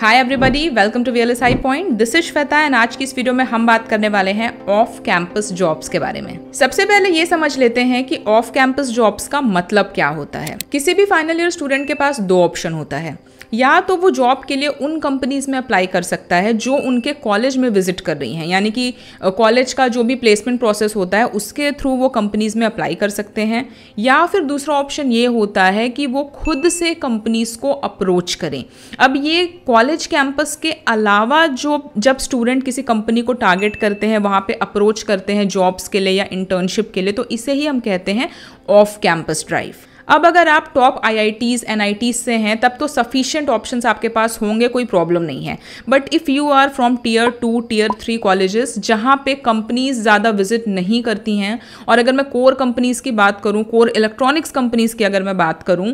Hi everybody welcome to S I point this is Shweta and आज की इस video में हम बात करने वाले हैं ऑफ कैंपस जॉब्स के बारे में सबसे पहले ये समझ लेते हैं कि ऑफ कैंपस जॉब्स का मतलब क्या होता है किसी भी फाइनल ईयर स्टूडेंट के पास दो ऑप्शन होता है या तो वो जॉब के लिए उन कंपनीज़ में अप्लाई कर सकता है जो उनके कॉलेज में विजिट कर रही हैं यानी कि कॉलेज का जो भी प्लेसमेंट प्रोसेस होता है उसके थ्रू वो कंपनीज़ में अप्लाई कर सकते हैं या फिर दूसरा ऑप्शन ये होता है कि वो खुद से कंपनीज़ को अप्रोच करें अब ये कॉलेज कैंपस के अलावा जो जब स्टूडेंट किसी कंपनी को टारगेट करते हैं वहाँ पर अप्रोच करते हैं जॉब्स के लिए या इंटर्नशिप के लिए तो इसे ही हम कहते हैं ऑफ कैंपस ड्राइव अब अगर आप टॉप आईआईटीज एनआईटीज से हैं तब तो सफिशियंट ऑप्शंस आपके पास होंगे कोई प्रॉब्लम नहीं है but if you are from tier two tier three colleges जहाँ पे कंपनीज ज़्यादा विजिट नहीं करती हैं और अगर मैं कोर कंपनीज़ की बात करूँ कोर इलेक्ट्रॉनिक्स कंपनीज़ की अगर मैं बात करूँ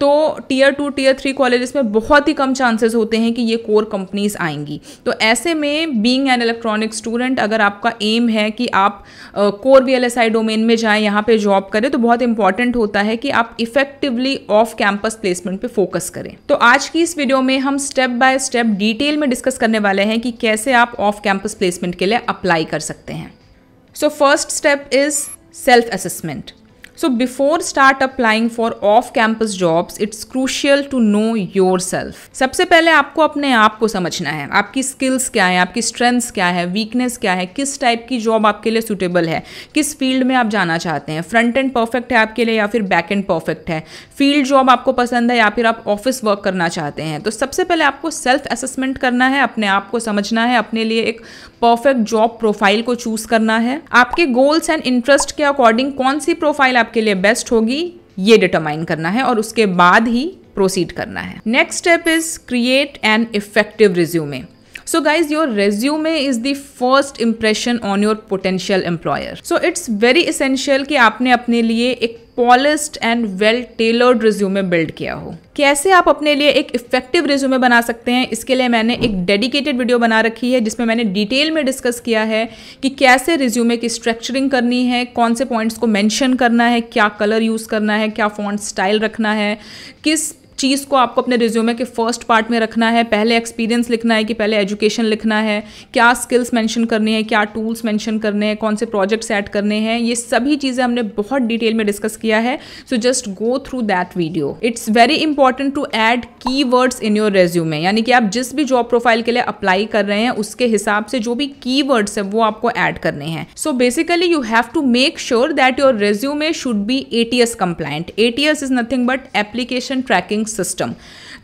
तो tier two tier three colleges में बहुत ही कम चांसेस होते हैं कि ये कोर कंपनीज आएंगी तो ऐसे में बीइंग एन इलेक्ट्रॉनिक स्टूडेंट अगर आपका एम है कि आप कोर वी एल डोमेन में जाएं यहाँ पे जॉब करें तो बहुत इंपॉर्टेंट होता है कि आप इफेक्टिवली ऑफ कैंपस प्लेसमेंट पे फोकस करें तो आज की इस वीडियो में हम स्टेप बाय स्टेप डिटेल में डिस्कस करने वाले हैं कि कैसे आप ऑफ कैंपस प्लेसमेंट के लिए अप्लाई कर सकते हैं so first step is self assessment So before start applying for off campus jobs, it's crucial to know yourself. सबसे पहले आपको अपने आप को समझना है आपकी स्किल्स क्या है आपकी स्ट्रेंथ्स क्या है वीकनेस क्या है किस टाइप की जॉब आपके लिए सुटेबल है किस फील्ड में आप जाना चाहते हैं फ्रंट एंड परफेक्ट है आपके लिए या फिर बैक एंड परफेक्ट है फील्ड जॉब आपको पसंद है या फिर आप ऑफिस वर्क करना चाहते हैं तो सबसे पहले आपको सेल्फ असेसमेंट करना है अपने आप को समझना है अपने लिए एक परफेक्ट जॉब प्रोफाइल को चूज करना है आपके गोल्स एंड इंटरेस्ट के अकॉर्डिंग कौन सी प्रोफाइल आपके लिए बेस्ट होगी ये डिटरमाइन करना है और उसके बाद ही प्रोसीड करना है next step is create an effective resume so guys your resume is the first impression on your potential employer so it's very essential कि आपने अपने लिए एक polished and well tailored resume build किया हो कैसे आप अपने लिए एक इफेक्टिव रिज्यूमे बना सकते हैं इसके लिए मैंने एक डेडिकेटेड वीडियो बना रखी है जिसमें मैंने डिटेल में डिस्कस किया है कि कैसे रिज्यूमे की स्ट्रक्चरिंग करनी है कौन से पॉइंट्स को मेंशन करना है क्या कलर यूज़ करना है क्या फॉन्ट स्टाइल रखना है किस चीज़ को आपको अपने रिज्यूमे के फर्स्ट पार्ट में रखना है पहले एक्सपीरियंस लिखना है कि पहले एजुकेशन लिखना है क्या स्किल्स मैंशन करने हैं क्या टूल्स मेंशन करने हैं कौन से प्रोजेक्ट्स ऐड करने हैं ये सभी चीज़ें हमने बहुत डिटेल में डिस्कस किया है so just go through that video it's very important to add key in your resume यानी कि आप जिस भी जॉब प्रोफाइल के लिए अप्लाई कर रहे हैं उसके हिसाब से जो भी की वर्ड्स है वो आपको ऐड करने हैं so basically you have to make sure that your resume should be ATS compliant ATS is nothing but application tracking system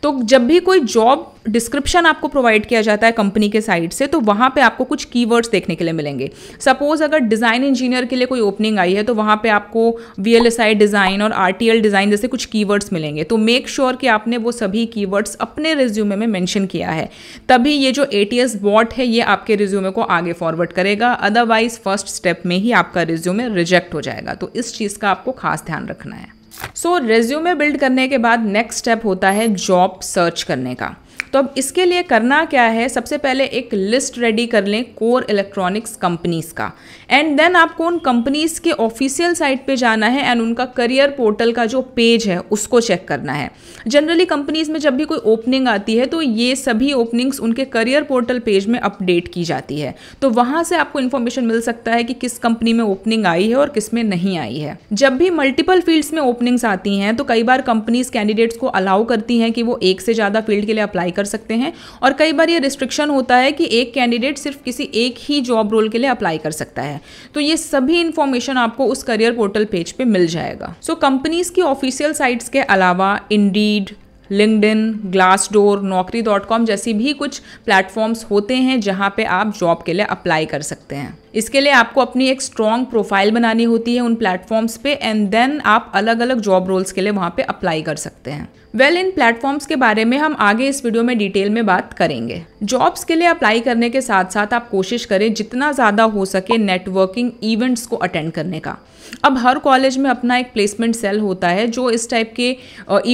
तो जब भी कोई जॉब डिस्क्रिप्शन आपको प्रोवाइड किया जाता है कंपनी के साइड से तो वहाँ पे आपको कुछ कीवर्ड्स देखने के लिए मिलेंगे सपोज अगर डिज़ाइन इंजीनियर के लिए कोई ओपनिंग आई है तो वहाँ पे आपको वी डिज़ाइन और आर टी एल डिज़ाइन जैसे कुछ कीवर्ड्स मिलेंगे तो मेक श्योर sure कि आपने वो सभी कीवर्ड्स अपने रिज्यूमे में मैंशन किया है तभी ये जो ए टी एस बॉट है ये आपके रिज्यूमे को आगे फॉरवर्ड करेगा अदरवाइज फर्स्ट स्टेप में ही आपका रिज्यूमे रिजेक्ट हो जाएगा तो इस चीज़ का आपको खास ध्यान रखना है सो रेज्यूमे बिल्ड करने के बाद नेक्स्ट स्टेप होता है जॉब सर्च करने का तो अब इसके लिए करना क्या है सबसे पहले एक लिस्ट रेडी कर लें कोर इलेक्ट्रॉनिक्स कंपनीज का एंड देन आपको उन कंपनीज के ऑफिशियल साइट पे जाना है एंड उनका करियर पोर्टल का जो पेज है उसको चेक करना है जनरली कंपनीज में जब भी कोई ओपनिंग आती है तो ये सभी ओपनिंग्स उनके करियर पोर्टल पेज में अपडेट की जाती है तो वहां से आपको इन्फॉर्मेशन मिल सकता है कि किस कंपनी में ओपनिंग आई है और किस में नहीं आई है जब भी मल्टीपल फील्ड्स में ओपनिंग ओपनिंग्स आती हैं तो कई बार कंपनीज कैंडिडेट्स को अलाउ करती हैं कि वो एक से ज़्यादा फील्ड के लिए अप्लाई कर सकते हैं और कई बार ये रिस्ट्रिक्शन होता है कि एक कैंडिडेट सिर्फ किसी एक ही जॉब रोल के लिए अप्लाई कर सकता है तो ये सभी इन्फॉर्मेशन आपको उस करियर पोर्टल पेज पे मिल जाएगा सो so, कंपनीज की ऑफिशियल साइट्स के अलावा Indeed LinkedIn Glassdoor Naukri dot com जैसी भी कुछ प्लेटफॉर्म्स होते हैं जहाँ पे आप जॉब के लिए अप्लाई कर सकते हैं इसके लिए आपको अपनी एक स्ट्रॉन्ग प्रोफाइल बनानी होती है उन प्लेटफॉर्म्स पे एंड देन आप अलग अलग जॉब रोल्स के लिए वहाँ पे अप्लाई कर सकते हैं वेल well, इन प्लेटफॉर्म्स के बारे में हम आगे इस वीडियो में डिटेल में बात करेंगे जॉब्स के लिए अप्लाई करने के साथ साथ आप कोशिश करें जितना ज़्यादा हो सके नेटवर्किंग इवेंट्स को अटेंड करने का अब हर कॉलेज में अपना एक प्लेसमेंट सेल होता है जो इस टाइप के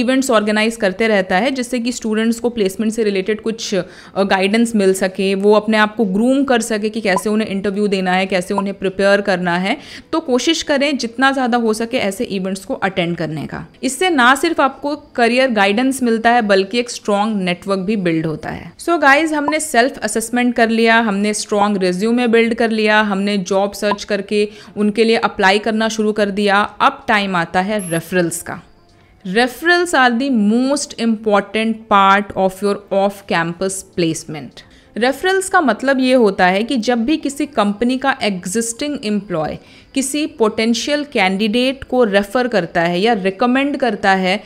इवेंट्स ऑर्गेनाइज करते रहता है जिससे कि स्टूडेंट्स को प्लेसमेंट से रिलेटेड कुछ गाइडेंस मिल सके वो अपने आप को ग्रूम कर सके कि कैसे उन्हें इंटरव्यू देना है कैसे उन्हें प्रिपेयर करना है तो कोशिश करें जितना ज़्यादा हो सके ऐसे इवेंट्स को अटेंड करने का इससे ना सिर्फ आपको करियर गाइडेंस मिलता है बल्कि एक स्ट्रॉन्ग नेटवर्क भी बिल्ड होता है सो so गाइज हमने सेल्फ असेसमेंट कर लिया हमने स्ट्रॉन्ग रेज्यूमे बिल्ड कर लिया हमने जॉब सर्च करके उनके लिए अप्लाई करना करना शुरू कर दिया अब टाइम आता है रेफरल्स का referrals are the most important part of your off campus placement referrals का मतलब ये होता है कि जब भी किसी कंपनी का एग्जिस्टिंग एम्प्लॉय किसी पोटेंशियल कैंडिडेट को रेफ़र करता है या रिकमेंड करता है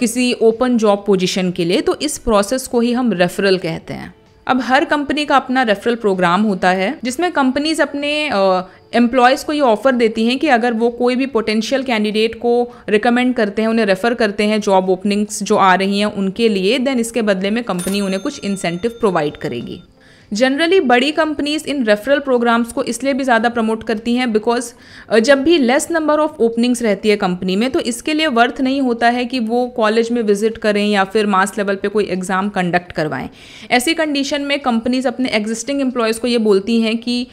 किसी ओपन जॉब पोजीशन के लिए तो इस प्रोसेस को ही हम रेफरल कहते हैं अब हर कंपनी का अपना रेफरल प्रोग्राम होता है जिसमें कंपनीज अपने एम्प्लॉयज़ को ये ऑफ़र देती हैं कि अगर वो कोई भी पोटेंशियल कैंडिडेट को रिकमेंड करते हैं उन्हें रेफ़र करते हैं जॉब ओपनिंग्स जो आ रही हैं उनके लिए देन इसके बदले में कंपनी उन्हें कुछ इंसेंटिव प्रोवाइड करेगी जनरली बड़ी कंपनीज इन रेफरल प्रोग्राम्स को इसलिए भी ज़्यादा प्रमोट करती हैं बिकॉज जब भी लेस नंबर ऑफ ओपनिंग्स रहती है कंपनी में तो इसके लिए वर्थ नहीं होता है कि वो कॉलेज में विजिट करें या फिर मास लेवल पे कोई एग्ज़ाम कंडक्ट करवाएं ऐसी कंडीशन में कंपनीज अपने एग्जिस्टिंग एम्प्लॉयज़ को ये बोलती हैं कि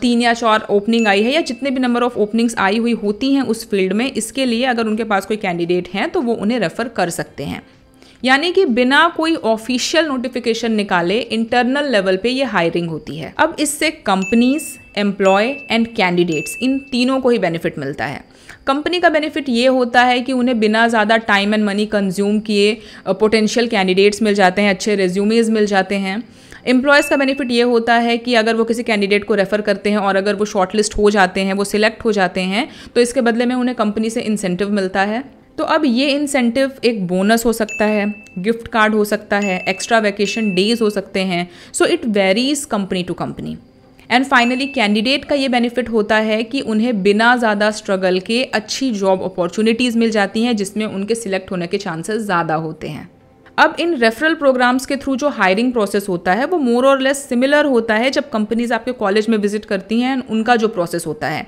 तीन या चार ओपनिंग आई है या जितने भी नंबर ऑफ ओपनिंग्स आई हुई होती हैं उस फील्ड में इसके लिए अगर उनके पास कोई कैंडिडेट हैं तो वो उन्हें रेफ़र कर सकते हैं यानी कि बिना कोई ऑफिशियल नोटिफिकेशन निकाले इंटरनल लेवल पे ये हायरिंग होती है अब इससे कंपनीज एम्प्लॉय एंड कैंडिडेट्स इन तीनों को ही बेनिफिट मिलता है कंपनी का बेनिफिट ये होता है कि उन्हें बिना ज़्यादा टाइम एंड मनी कंज्यूम किए पोटेंशियल कैंडिडेट्स मिल जाते हैं अच्छे रेज्यूमेज मिल जाते हैं एम्प्लॉयज़ का बेनिफिट ये होता है कि अगर वो किसी कैंडिडेट को रेफ़र करते हैं और अगर वो शॉर्टलिस्ट हो जाते हैं वो सिलेक्ट हो जाते हैं तो इसके बदले में उन्हें कंपनी से इंसेंटिव मिलता है तो अब ये इंसेंटिव एक बोनस हो सकता है गिफ्ट कार्ड हो सकता है एक्स्ट्रा वैकेशन डेज हो सकते हैं so it varies company to company and finally candidate का ये बेनिफिट होता है कि उन्हें बिना ज़्यादा स्ट्रगल के अच्छी जॉब अपॉर्चुनिटीज़ मिल जाती हैं जिसमें उनके सिलेक्ट होने के चांसेस ज़्यादा होते हैं अब इन रेफरल प्रोग्राम्स के थ्रू जो हायरिंग प्रोसेस होता है वो मोर और लेस सिमिलर होता है जब कंपनीज आपके कॉलेज में विजिट करती हैं उनका जो प्रोसेस होता है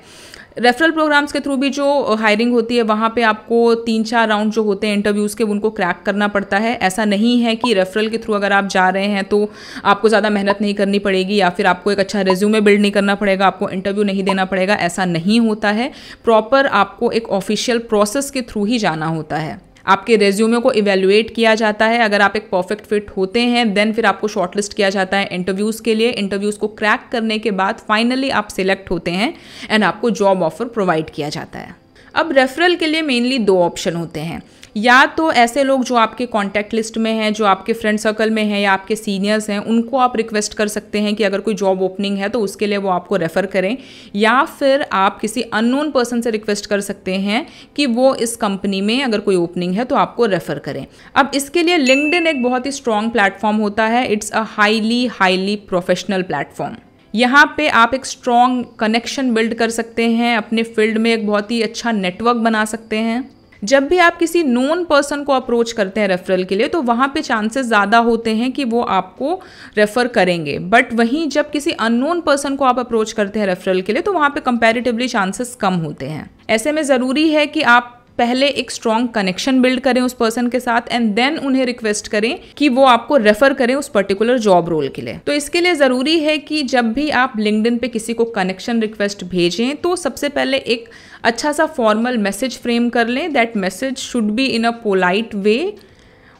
रेफरल प्रोग्राम्स के थ्रू भी जो हायरिंग uh, होती है वहाँ पे आपको तीन चार राउंड जो होते हैं इंटरव्यूज़ के उनको क्रैक करना पड़ता है ऐसा नहीं है कि रेफरल के थ्रू अगर आप जा रहे हैं तो आपको ज़्यादा मेहनत नहीं करनी पड़ेगी या फिर आपको एक अच्छा रेज्यूमे बिल्ड नहीं करना पड़ेगा आपको इंटरव्यू नहीं देना पड़ेगा ऐसा नहीं होता है प्रॉपर आपको एक ऑफिशियल प्रोसेस के थ्रू ही जाना होता है आपके रेज्यूमे को इवेलुएट किया जाता है अगर आप एक परफेक्ट फिट होते हैं देन फिर आपको शॉर्टलिस्ट किया जाता है इंटरव्यूज़ के लिए इंटरव्यूज़ को क्रैक करने के बाद फाइनली आप सिलेक्ट होते हैं एंड आपको जॉब ऑफर प्रोवाइड किया जाता है अब रेफरल के लिए मेनली दो ऑप्शन होते हैं या तो ऐसे लोग जो आपके कॉन्टैक्ट लिस्ट में हैं जो आपके फ्रेंड सर्कल में हैं या आपके सीनियर्स हैं उनको आप रिक्वेस्ट कर सकते हैं कि अगर कोई जॉब ओपनिंग है तो उसके लिए वो आपको रेफ़र करें या फिर आप किसी अननोन पर्सन से रिक्वेस्ट कर सकते हैं कि वो इस कंपनी में अगर कोई ओपनिंग है तो आपको रेफ़र करें अब इसके लिए लिंकड एक बहुत ही स्ट्रॉन्ग प्लेटफॉर्म होता है it's a highly highly professional platform यहाँ पे आप एक स्ट्रॉन्ग कनेक्शन बिल्ड कर सकते हैं अपने फील्ड में एक बहुत ही अच्छा नेटवर्क बना सकते हैं जब भी आप किसी नोन पर्सन को अप्रोच करते हैं रेफरल के लिए तो वहाँ पे चांसेस ज़्यादा होते हैं कि वो आपको रेफ़र करेंगे बट वहीं जब किसी अननोन पर्सन को आप अप्रोच करते हैं रेफरल के लिए तो वहाँ पर कंपेरेटिवली चांसेस कम होते हैं ऐसे में ज़रूरी है कि आप पहले एक स्ट्रॉन्ग कनेक्शन बिल्ड करें उस पर्सन के साथ एंड देन उन्हें रिक्वेस्ट करें कि वो आपको रेफर करें उस पर्टिकुलर जॉब रोल के लिए तो इसके लिए ज़रूरी है कि जब भी आप लिंकड पे किसी को कनेक्शन रिक्वेस्ट भेजें तो सबसे पहले एक अच्छा सा फॉर्मल मैसेज फ्रेम कर लें that message should be in a polite way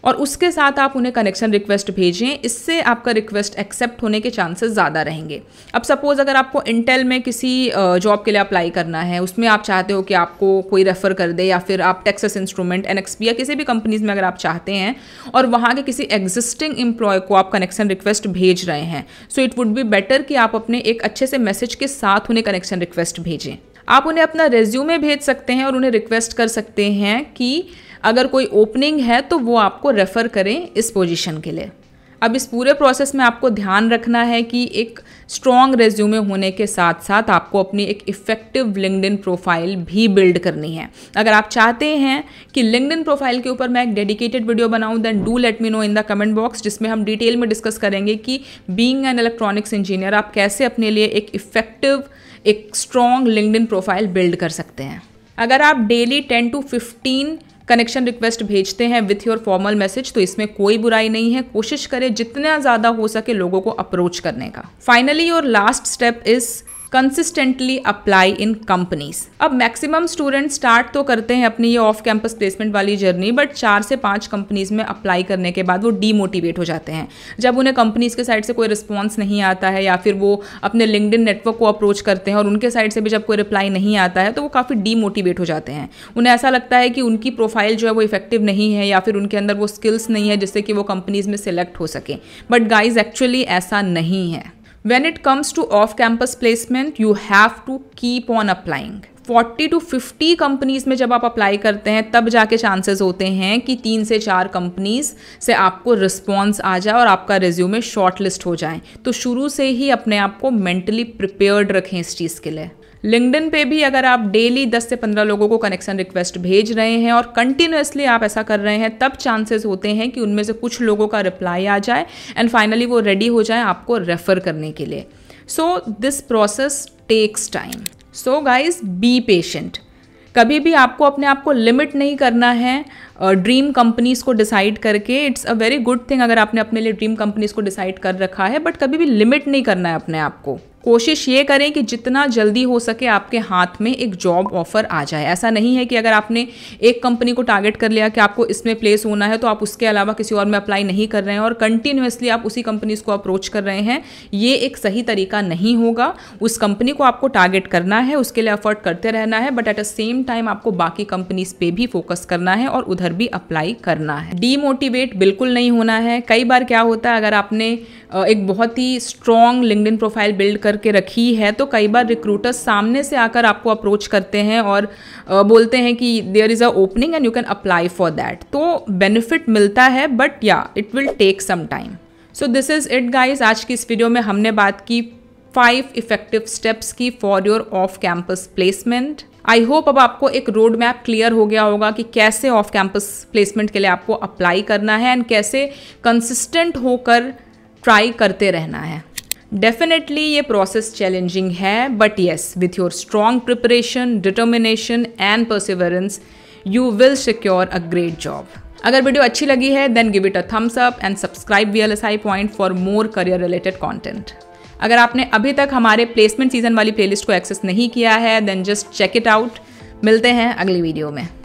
और उसके साथ आप उन्हें कनेक्शन रिक्वेस्ट भेजें इससे आपका रिक्वेस्ट एक्सेप्ट होने के चांसेस ज़्यादा रहेंगे अब सपोज़ अगर आपको इंटेल में किसी जॉब के लिए अप्लाई करना है उसमें आप चाहते हो कि आपको कोई रेफ़र कर दे या फिर आप टेक्सस इंस्ट्रूमेंट एन या किसी भी कंपनीज़ में अगर आप चाहते हैं और वहाँ के किसी एग्जिस्टिंग एम्प्लॉय को आप कनेक्शन रिक्वेस्ट भेज रहे हैं so it would be better कि आप अपने एक अच्छे से मैसेज के साथ उन्हें कनेक्शन रिक्वेस्ट भेजें आप उन्हें अपना रेज्यूमे भेज सकते हैं और उन्हें रिक्वेस्ट कर सकते हैं कि अगर कोई ओपनिंग है तो वो आपको रेफ़र करें इस पोजीशन के लिए अब इस पूरे प्रोसेस में आपको ध्यान रखना है कि एक स्ट्रॉन्ग रेज्यूमे होने के साथ साथ आपको अपनी एक इफ़ेक्टिव लिंकड प्रोफाइल भी बिल्ड करनी है अगर आप चाहते हैं कि लिंकड प्रोफाइल के ऊपर मैं एक डेडिकेटेड वीडियो बनाऊं then do let me know in the comment box जिसमें हम डिटेल में डिस्कस करेंगे कि बींग एन इलेक्ट्रॉनिक्स इंजीनियर आप कैसे अपने लिए एक इफ़ेक्टिव एक स्ट्रॉन्ग लिंकड प्रोफाइल बिल्ड कर सकते हैं अगर आप daily ten to fifteen connection request भेजते हैं विथ योर फॉर्मल मैसेज तो इसमें कोई बुराई नहीं है कोशिश करें जितना ज़्यादा हो सके लोगों को अप्रोच करने का finally your last step is consistently apply in companies अब मैक्सिमम स्टूडेंट स्टार्ट तो करते हैं अपनी ये ऑफ कैंपस प्लेसमेंट वाली जर्नी बट चार से पाँच कंपनीज में अप्लाई करने के बाद वो डीमोटिवेट हो जाते हैं जब उन्हें कंपनीज के साइड से कोई रिस्पॉन्स नहीं आता है या फिर वो अपने लिंकड नेटवर्क को अप्रोच करते हैं और उनके साइड से भी जब कोई रिप्लाई नहीं आता है तो वो काफ़ी डीमोटिवेट हो जाते हैं उन्हें ऐसा लगता है कि उनकी प्रोफाइल जो है वो इफेक्टिव नहीं है या फिर उनके अंदर वो स्किल्स नहीं है जिससे कि वो कंपनीज में सेलेक्ट हो सकें बट गाइज एक्चुअली ऐसा नहीं है When it comes to off campus placement, you have to keep on applying. 40 to 50 companies में जब आप अप्लाई करते हैं तब जाके चांसेस होते हैं कि तीन से चार कंपनीज से आपको रिस्पॉन्स आ जाए और आपका रिज्यूमे शॉर्ट लिस्ट हो जाए तो शुरू से ही अपने आप को मेंटली प्रिपेयर्ड रखें इस चीज़ के लिए लिंकडिन पे भी अगर आप डेली 10 से 15 लोगों को कनेक्शन रिक्वेस्ट भेज रहे हैं और कंटिन्यूसली आप ऐसा कर रहे हैं तब चांसेस होते हैं कि उनमें से कुछ लोगों का रिप्लाई आ जाए एंड फाइनली वो रेडी हो जाए आपको रेफ़र करने के लिए so this process takes time so guys be patient कभी भी आपको अपने आप को लिमिट नहीं करना है ड्रीम कंपनीज़ को डिसाइड करके it's a very good thing अगर आपने अपने लिए ड्रीम कंपनीज़ को डिसाइड कर रखा है बट कभी भी लिमिट नहीं करना है अपने आप को कोशिश ये करें कि जितना जल्दी हो सके आपके हाथ में एक जॉब ऑफर आ जाए ऐसा नहीं है कि अगर आपने एक कंपनी को टारगेट कर लिया कि आपको इसमें प्लेस होना है तो आप उसके अलावा किसी और में अप्लाई नहीं कर रहे हैं और कंटिन्यूसली आप उसी कंपनीज को अप्रोच कर रहे हैं ये एक सही तरीका नहीं होगा उस कंपनी को आपको टारगेट करना है उसके लिए अफर्ट करते रहना है but at the same time आपको बाकी कंपनीज पर भी फोकस करना है और उधर उधर भी अप्लाई करना है डीमोटिवेट बिल्कुल नहीं होना है कई बार क्या होता है अगर आपने एक बहुत ही स्ट्रॉन्ग लिंकड प्रोफाइल बिल्ड करके रखी है तो कई बार रिक्रूटर्स सामने से आकर आपको अप्रोच करते हैं और बोलते हैं कि there is a opening and you can apply for that तो बेनिफिट मिलता है but yeah it will take some time so this is it guys आज की इस वीडियो में हमने बात की फाइव इफेक्टिव स्टेप्स की for your off campus placement I hope अब आपको एक रोड मैप क्लियर हो गया होगा कि कैसे ऑफ कैंपस प्लेसमेंट के लिए आपको अप्लाई करना है एंड कैसे कंसिस्टेंट होकर ट्राई करते रहना है डेफिनेटली ये प्रोसेस चैलेंजिंग है but yes with your strong preparation determination and perseverance you will secure a great job अगर वीडियो अच्छी लगी है then give it a thumbs up and subscribe V L S I point for more career related content अगर आपने अभी तक हमारे placement season वाली प्लेलिस्ट को एक्सेस नहीं किया है then just check it out मिलते हैं अगली वीडियो में